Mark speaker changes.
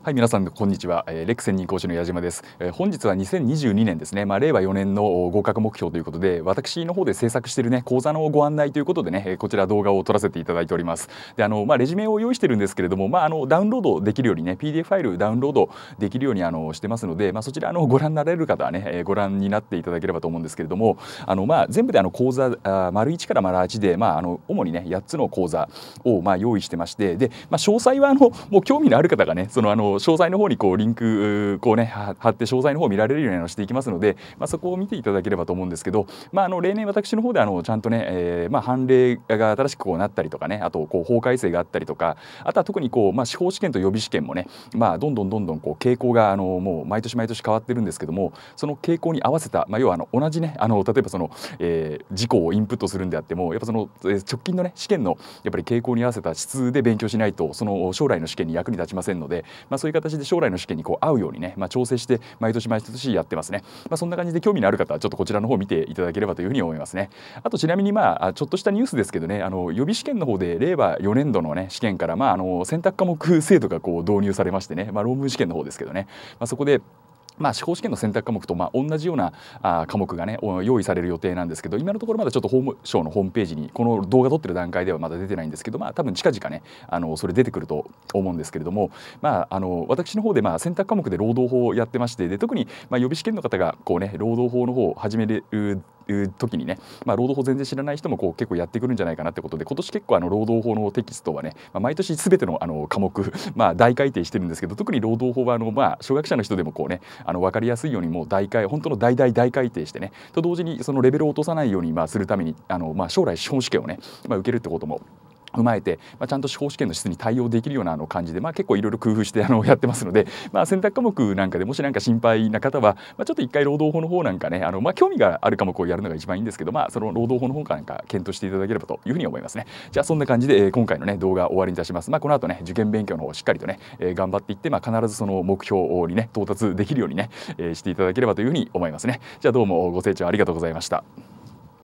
Speaker 1: はい皆さんこんにちは、えレクセン任講師の矢島です、え本日は2022年ですねまあ令和4年の合格目標ということで私の方で制作しているね講座のご案内ということでねこちら動画を撮らせていただいておりますであのまあレジュメを用意してるんですけれどもまああのダウンロードできるようにね PDF ファイルダウンロードできるようにあのしてますのでまあそちらのご覧になられる方はねご覧になっていただければと思うんですけれどもあのまあ全部であの講座あ丸1から丸八でまああの主にね8つの講座をまあ用意してましてでまあ詳細はあのもう興味のある方がねそのあの詳細の方にこうリンクこうね貼って詳細の方を見られるようにしていきますので、まあ、そこを見ていただければと思うんですけど、まあ、あの例年私の方であのちゃんとね、えー、まあ判例が新しくこうなったりとかねあとこう法改正があったりとかあとは特にこう、まあ、司法試験と予備試験もね、まあ、どんどんどんどんこう傾向があのもう毎年毎年変わってるんですけどもその傾向に合わせた、まあ、要はあの同じねあの例えばその、えー、事項をインプットするんであってもやっぱその直近のね試験のやっぱり傾向に合わせた質で勉強しないとその将来の試験に役に立ちませんので、まあ、そういう形で将来の試験にこう合うようにね、まあ、調整して毎年毎年やってますね、まあ、そんな感じで興味のある方はちょっとこちらの方を見ていただければというふうに思いますねあとちなみにまあちょっとしたニュースですけどねあの予備試験の方で令和4年度のね試験からまああの選択科目制度がこう導入されましてね、まあ、論文試験の方ですけどね、まあ、そこでまあ、司法試験の選択科目とまあ同じようなあ科目がね用意される予定なんですけど今のところまだちょっと法務省のホームページにこの動画撮ってる段階ではまだ出てないんですけどまあ多分近々ねあのそれ出てくると思うんですけれどもまああの私の方でまあ選択科目で労働法をやってましてで特にまあ予備試験の方がこうね労働法の方を始めるいう時にね、まあ、労働法全然知らない人もこう結構やってくるんじゃないかなってことで今年結構あの労働法のテキストはね、まあ、毎年全てのあの科目、まあ、大改定してるんですけど特に労働法はあの、まあ、初学者の人でもこうねあの分かりやすいようにもう大改本当の大大大改定してねと同時にそのレベルを落とさないようにまあするためにあの、まあ、将来資本試験をね、まあ、受けるってことも踏まえて、まあ、ちゃんと司法試験の質に対応できるようなあの感じで、まあ、結構いろいろ工夫してあのやってますので、まあ、選択科目なんかでもし何か心配な方は、まあ、ちょっと一回労働法の方なんかねあの、まあ、興味がある科目をやるのが一番いいんですけど、まあ、その労働法の方かなんか検討していただければというふうに思いますねじゃあそんな感じで、え今回の、ね、動画終わりにいたします、まあ、この後ね受験勉強の方しっかりとね、え頑張っていって、まあ、必ずその目標にね到達できるようにね、えしていただければというふうに思いますねじゃあどうもご清聴ありがとうございました。